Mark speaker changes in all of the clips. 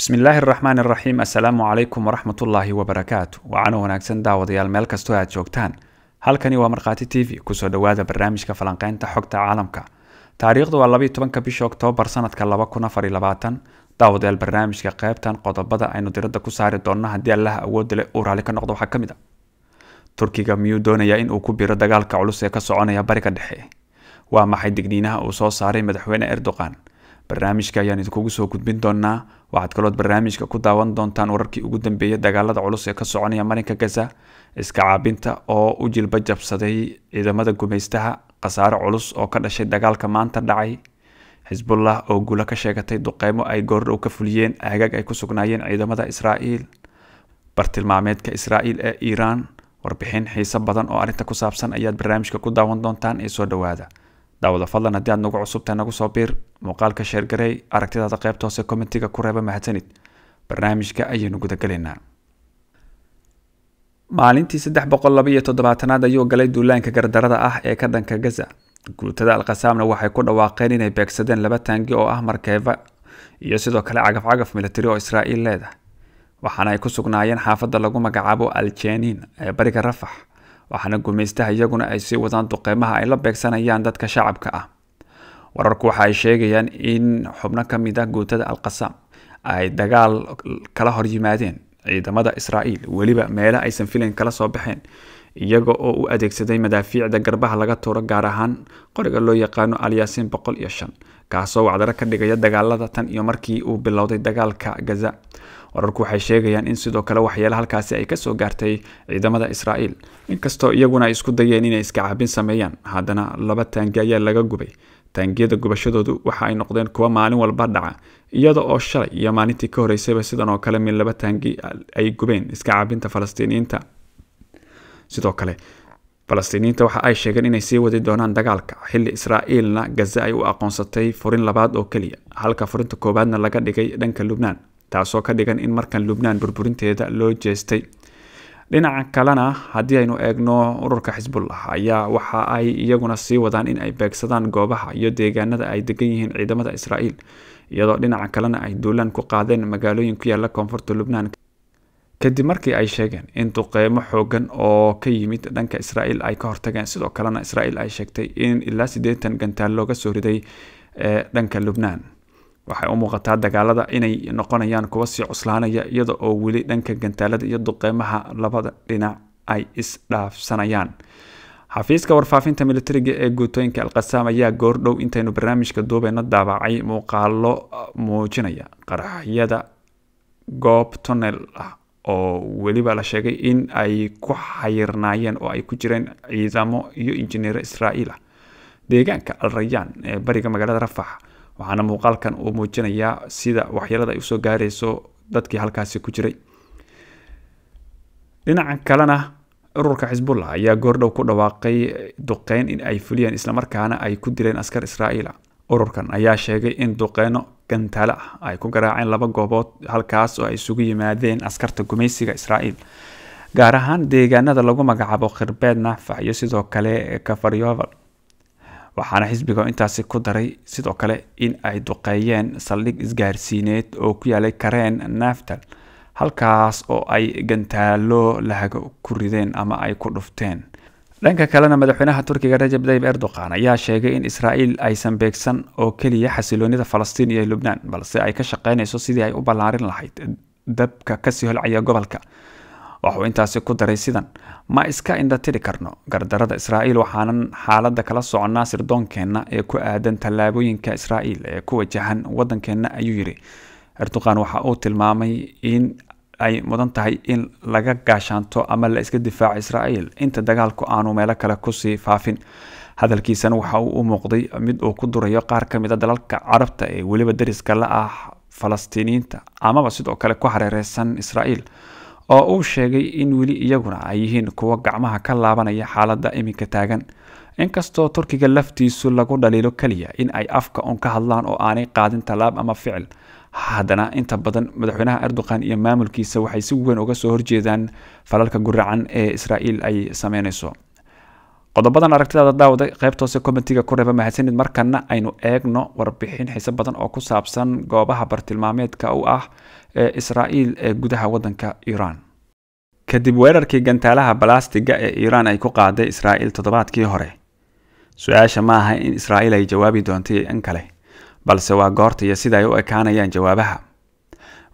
Speaker 1: bismillaahi raxmaan raxiim assalaamu calaykum waraxmatullaahi wabarakaatu wacano wanaagsan daawadayaal meel kastoo aad joogtaan halkani waa markhaati t v kusoo dhowaada barnaamijka falanqeynta xogta caalamka taariikhdu waa labayo tobanka bisha oktoobar sanadka laba kun afar iyo labaatan daawadayaal barnaamijka qeybtan qodobada aynu diradda ku saari doonno haddii allaha awoodda leh uu raali ka noqdo waxaa ka mid a ah. turkiga miyuu doonayaa in uu ku biro dagaalka culus ee ka soconaya bariga dhexe waa maxay digniinaha uu soo saaray madaxweyne erdogan barnaamijka ayaan idinkugu soo gudbin doonaa waxaad kalood barnaamijka ku daawan doontaan wararkii ugu dambeeyay dagaalada culus ee ka soconaya marinka gaza iska caabinta oo u jilba jabsaday ciidamada gumaystaha khasaare culus oo ka dhashay dagaalka maanta dhacay xisbullah oo guulo ka sheegatay duqeymo ay goordhow ka fuliyeen agaag ay ku sugnaayeen ciidamada israa'iil bartilmaameedka israa'iil ee iiraan warbixin xiise badan oo arrinta ku saabsan ayaad barnaamijka ku daawan doontaan ee soo dhowaada daawada fadlan haddii aad nagu cusubtahay nagu soo biir muuqaalka sheergarey aragtidaada qaybta hoose commentiga ku reeba mahadsanid barnaamijka ayaynu gudagelaynaa maalintii saddex boqol laba toddobaatanaad ayuu galay duulaanka gardarada ah ee ka dhanka gaza guutada alkhasaamna waxay ku dhawaaqeen inay beegsadeen laba taangi oo ah markeeba iyo sidoo kale cagafcagaf militari oo israa'iil leedahay waxaana ay ku sugnaayeen xaafadda lagu magacaabo al jeniin ee bariga rafax waxaana gumaystaha iyaguna ay sii wadaan duqeymaha ay la beegsanayaan dadka shacabka ah wararku waxa ay sheegayaan in xubno ka mid ah gootada alqasam ay dagaal kala hor yimaadeen ciidamada israa'iil weliba meelo aysan filan kala soo baxeen iyaga oo u adeegsaday madaafiicda garbaha laga tuuro gaar ahaan qoriga loo yaqaano alyaasin boqol iyo shan kaasoo wacdaro ka dhigaya dagaalada tan iyo markii uu bilowday dagaalka gaza wararku waxay sheegayaan in sidoo kale waxyeelo halkaasi ay kasoo gaartay ciidamada israa'iil inkastoo iyaguna ay isku dayeen inay iska caabin sameeyaan haddana laba taangi ayaa laga gubay taangiyada gubashadoodu waxa ay noqdeen kuwa maalin walba dhaca iyada oo shalay iyo maalintii ka horeysayba sidan oo kale min laba taangi ay gubeen iska caabinta falastiiniyiinta sidoo kale falastiiniyiinta waxa ay sheegeen inay sii wadi doonaan dagaalka xilli israa'iilna gaza ay u aqoonsatay furin labaad oo keliya halka furinta koowaadna laga dhigay dhanka lubnaan taasoo ka dhigan in markan lubnaan burburinteeda loo jeestay dhinaca kalena haddii aynu eegno ururka xisbullah ayaa waxa ay iyaguna sii wadaan in ay beegsadaan goobaha iyo deegaanada ay degan yihiin ciidamada israa'iil iyadoo dhinaca kalena ay duulaan ku qaadeen magaalooyin ku yaala koonfurta lubnaan kadib markii ay sheegeen in duqeymo xoogan oo ka yimid dhanka israa'iil ay ka hortageen sidoo kalena israa'iil ay sheegtay in ilaa siddeetan gantaal looga soo riday ee eh, dhanka lubnaan waxay u muuqataa dagaalada inay noqonayaan kuwa sii cuslaanaya iyada oo weli dhanka gantaalada iyo duqeymaha labada dhinac ay is dhaafsanayaan xafiiska warfaafinta militariga ee guutooyinka alqasaam ayaa goor dhow intaynu barnaamijka duubeyna daabacay muuqaalo ah, muujinaya qaraxyada goob tonel ah oo weliba la sheegay in ay ku xayirnaayeen oo ay ku jireen ciidamo iyo injineero israa'iil ah deegaanka alrayaan ee bariga magaalada rafax waxaana muuqaalkan uu muujinayaa sida waxyeelada ay usoo gaarayso dadkii halkaasi ku jiray dhinaca kalena ururka xisbullah ayaa goordhow ku dhawaaqay duqeyn in ay fuliyeen islamarkaana ay ku dileen askar israa'iila ah. ururkan ayaa sheegay in duqeyno gantaale ah ay ku garaaceen laba goobood halkaas oo ay isugu yimaadeen askarta gumaysiga israa'iil gaar ahaan deegaanada lagu magacaabo khirbeed naafax iyo sidoo kale kafaryobal waxaana xisbiga intaasi ku daray sidoo kale in ay duqeeyeen saldhig isgaarsiineed oo ku yaalay kareen naftal halkaas oo ay gantaalo lahaga ku rideen ama ay ku dhufteen dhanka kalena madaxweynaha turkiga rajab dayib erdogan ayaa sheegay in israael aysan beegsan oo keliya xasiloonida falastiin iyo lubnaan balse ay ka shaqeyneyso sidii ay u ballaarin lahayd dabka kasii holcaya gobolka waxuu intaasi ku daray sidan ma iska indhatiri karno gardarada israa'iil waxaanan xaaladda kala soconnaa sirdoonkeenna ee ku aadan tallaabooyinka israa'iil ee ku wajahan waddankeenna ayuu yidhi erdoqan waxa uu tilmaamay in ay mudan tahay in laga gaashaanto ama la iska difaaco israa'iil inta dagaalku aanu meelo kale kusii faafin hadalkiisana waxa uu u muuqday mid uu ku durayo qaar ka mid a ah dalalka carabta ee weliba dariska la ah falastiiniyiinta amaba sidoo kale ku hareereysan israa'iil oo uu sheegay in weli iyaguna ay yihiin kuwa gacmaha ka laabanaya xaaladda iminka taagan inkastoo turkiga laftiisu lagu dhaliilo keliya in ay afka un ka hadlaan oo aanay qaadin tallaab ama ficil haddana inta badan madaxweynaha erdogan iyo maamulkiisa waxay si weyn uga soo horjeedaan falalka guracan ee israa'iil ay sameynayso qodobadan aragtidaada daawada qaybta hoose commentiga ku reeba mahadsanid markana aynu eegno warbixin xiise badan oo ku saabsan goobaha bartilmaameedka u ah ee israa'iil ee gudaha wadanka iiraan kadib weerarkii gantaalaha balaastiga ee iiraan ay ku qaaday israa'iil toddobaadkii hore su-aasha ma aha in israa'iil ay jawaabi doontay in kale balse waa goorta iyo sida ay u ekaanayaan jawaabaha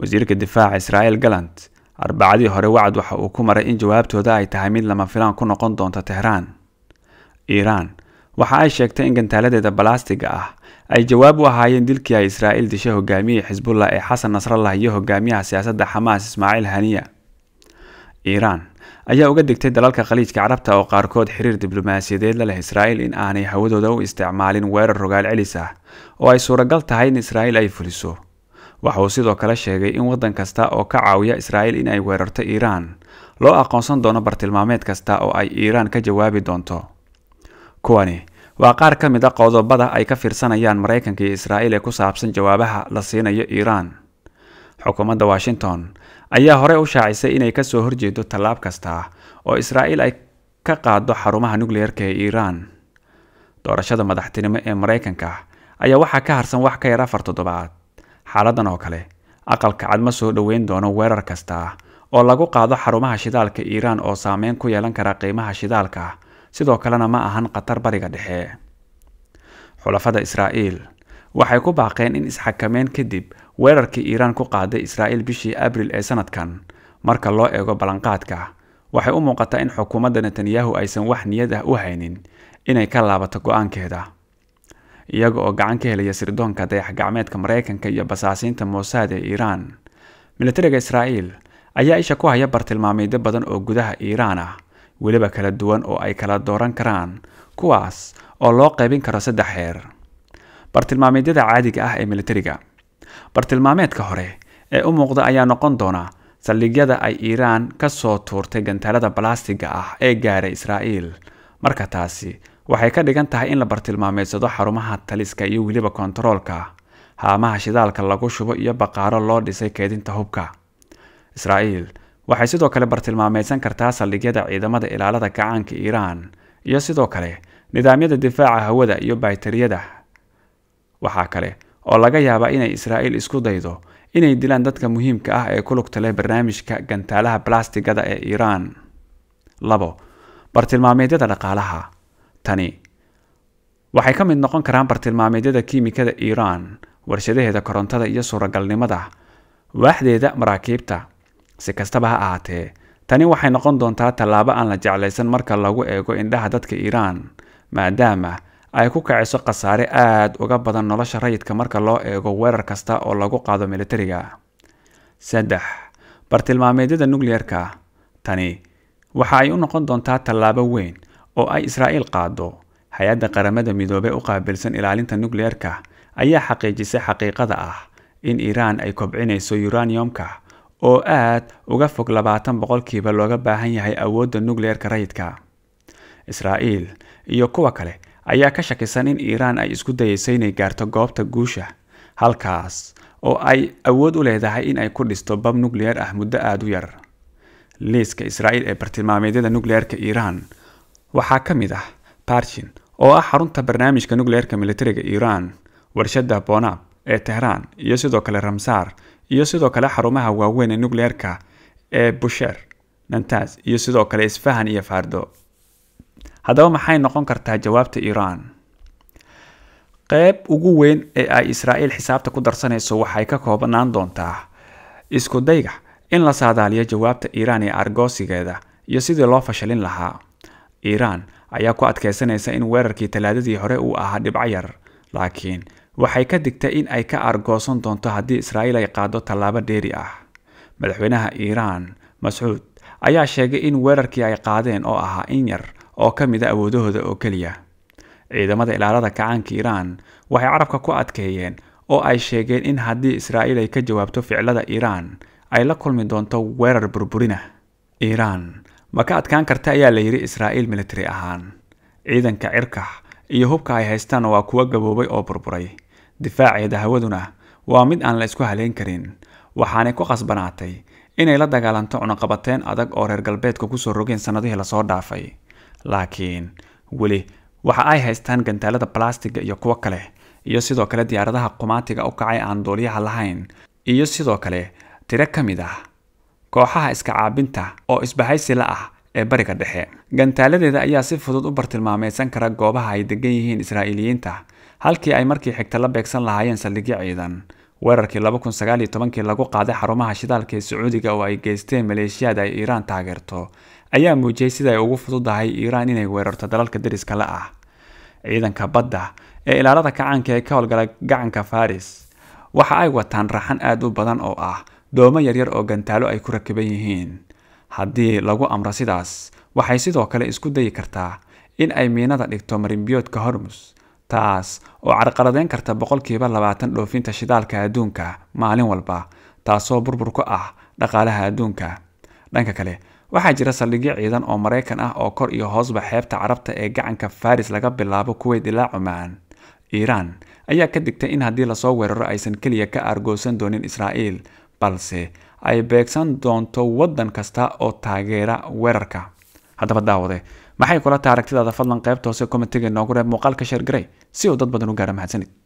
Speaker 1: wasiirka difaaca israa'iil galant arbacadii hore wacad waxa uu ku maray in jawaabtooda ay tahay mid lama filaan ku noqon doonta tehraan iiraan waxa ay sheegtay in gantaaladeeda balaastiga ah ay jawaab u ahaayeen dilkii ay israa'iil dishay hogaamiyihii xisbullah ee xasan nasrallah iyo hogaamiyaha siyaasadda xamaas ismaaciil haniya iiraan ayaa uga digtay dalalka khaliijka carabta oo qaarkood xiriir diblomaasiyadeed la leh israa'iil in aanay hawadooda u isticmaalin weerar rogaal celis ah oo ay suuragal tahay in israa'iil ay fuliso waxa uu sidoo kale sheegay in waddan kasta oo ka caawiya israa'iil in ay weerarto iiraan loo aqoonsan doono bartilmaameed kasta oo ay iiraan ka jawaabi doonto kuwani waa qaar ka mid a ah qodobada ay ka fiirsanayaan maraykanka iyo israa'iil ee ku saabsan jawaabaha la siinayo iiraan xukuumadda washington ayaa horey u shaacisay inay ka soo horjeedo tallaab kasta oo israa'iil ay ka qaado xarumaha nukliyeerka ee iiraan doorashada madaxtinimo ee maraykanka ayaa waxaa ka harsan wax ka yar afar toddobaad xaaladan oo kale aqalka cad ma soo dhoweyn doono weerar kasta oo lagu qaado xarumaha shidaalka iiraan oo saameyn ku yeelan kara qiimaha shidaalka sidoo kalena ma ahan qatar bariga dhexe xulafada israa'iil waxay ku baaqeen in isxakameyn kadib weerarkii iiraan ku qaaday israa'iil bishii abril ee sanadkan marka loo eego ballanqaadka waxay u muuqataa in xukuumadda netanyahu aysan wax niyad ah u haynin inay ka laabato go'aankeeda iyaga oo gacan ka helaya sirdoonka dayax gacmeedka maraykanka iyo basaasiinta moosaad ee iiraan militariga israa'iil ayaa isha ku haya bartilmaameedyo badan oo gudaha iiraan ah weliba kala duwan oo ay kala dooran karaan kuwaas oo loo qaybin karo saddex heer bartilmaameedyada caadiga ah ee militariga bartilmaameedka hore ee u muuqda ayaa noqon doona saldhigyada ay iiraan soo tuurtay gantaalada balaastiga ah ee gaaray israa'iil marka taasi waxay ka dhigan tahay in la bartilmaameedsado xarumaha taliska iyo weliba kontaroolka haamaha shidaalka lagu shubo iyo baqaaro loo dhisay keedinta hubka israa'iil waxay sidoo kale bartilmaamaysan kartaa saldhigyada ciidamada ilaalada kacaanka iiraan iyo sidoo kale nidaamyada difaaca hawada iyo baytariyada waxaa kale oo laga yaabaa inay israa'iil isku daydo inay dilaan dadka muhiimka ah ee ku lugta leh barnaamijka gantaalaha balastigada ee iiraan labo bartilmaameedyada dhaqaalaha tani waxay ka mid noqon karaan bartilmaameedyada kiimikada iiraan warshadaheeda korontada iyo suuragalnimada waaxdeeda maraakiibta si kastaba ha ahaatee tani waxay noqon doontaa tallaabo aan la jeclaysan marka lagu eego indhaha dadka iiraan maadaama ay ku kaciso khasaare aad uga badan nolosha rayidka marka loo eego weerar kasta oo lagu qaado militariga saddex bartilmaameedyada nukliyeerka tani waxa ay u noqon doontaa tallaabo weyn oo ay israa'iil qaado hay-adda qaramada midoobe u qaabilsan ilaalinta nukliyeerka ayaa xaqiijisay xaqiiqada ah in iiraan ay kobcinayso yuraniyumka oo aad uga fog labaatan boqolkiiba looga baahan yahay awoodda nukleerka rayidka israa'iil iyo kuwa kale ayaa ka shakisan in iiraan ay isku dayeyso inay gaarto goobta guusha halkaas oo ay awood u leedahay in ay ku dhisto bab nukleer ah muddo aada u yar liiska israa'iil ee bartilmaameedyada nukleerka iiraan waxaa ka mid ah barjin oo ah xarunta barnaamijka nukleerka militariga iiraan warshadda bonab ee tehraan iyo sidoo kale ramsaar iyo sidoo kale xarumaha waaweyn ee nucleerka ee busheer nantas iyo sidoo kale isfahan iyo fardo haddaba maxay noqon kartaa jawaabta iiraan qeyb ugu weyn ee ay israa'iil xisaabta ku darsanayso waxay ka koobanaan doontaa isku dayga in la saadaaliyo jawaabta iiraan ee argoosigeeda iyo sidii loo fashalin lahaa iiraan ayaa ku adkeysanaysa in weerarkii talaadadii hore uu ahaa dhibco yar laakiin waxay ka digtay in ay ka argoosan doonto haddii israa'iil ay qaado tallaabo dheeri ah madaxweynaha iiraan mascuud ayaa sheegay in weerarkii ay qaadeen oo ahaa in yar oo ka mid a ah awoodahooda oo keliya ciidamada ilaalada kacaanka iiraan waxay carabka ku adkeeyeen oo ay sheegeen in haddii israa'iil ay ka jawaabto ficlada iiraan ay la kulmi doonto weerar burburina iiraan ma ka adkaan karta ayaa la yidhi israa'iil militari ahaan ciidanka cirka iyo hubka ay haystaan waa kuwo gaboobay oo burburay difaaceeda hawaduna waa mid aan la isku haleyn karin waxaanay ku qasbanaatay inay la dagaalanto cunaqabateen adag oo reer galbeedka kusoo rogeen sannadihii lasoo dhaafay laakiin weli waxa ay haystaan gantaalada balastiga iyo kuwo kale iyo sidoo kale diyaaradaha qumaatiga u kacay aan duulyaha lahayn iyo sidoo kale tiro ka mid ah kooxaha iska caabinta oo la ah ee bariga dhexe gantaaladeeda ayaa si fudud u bartilmaameysan kara goobaha ay deggan yihiin israa'iiliyiinta halkii ay markii xigta la beegsan lahaayeen saldhigyo ciidan weerarkii laba kun sagaal iyo tobankii lagu qaaday xarumaha shidaalka ee sacuudiga oo ay geysteen maleeshiyaada ay iiraan taageerto ayaa muujiyey sida ay ugu fududahay iiraan inay weerarto dalalka dariska la ah ciidanka badda ee ilaalada kacaanka ee ka howlgalay gacanka faris waxa ay wataan raxan aada u badan oo ah doomo yaryar oo gantaalo ay ku rakiban yihiin haddii lagu amro sidaas waxay sidoo kale isku dayi kartaa in ay miinada dhigto marinbiyoodka hormus taas oo carqaladeyn karta boqolkiiba labaatan dhoofinta shidaalka adduunka maalin walba taasoo burbur ku ah dhaqaalaha adduunka dhanka kale waxaa jira saldhigyo ciidan oo maraykan ah oo kor iyo hoosba xeebta carabta ee gacanka faris laga bilaabo kuweyd ilaa cumaan iiraan ayaa ka digtay in haddii lasoo weeraro aysan keliya ka aargoosan doonin israa'iil balse ay beegsan doonto waddan kasta oo taageera weerarka haddaba daawade maxay kula tahay aragtidaada fadlan qaybta hoose kommentiga inoogu reeb muuqaalka sheergaray si uu dad badan u gaara mahadsanid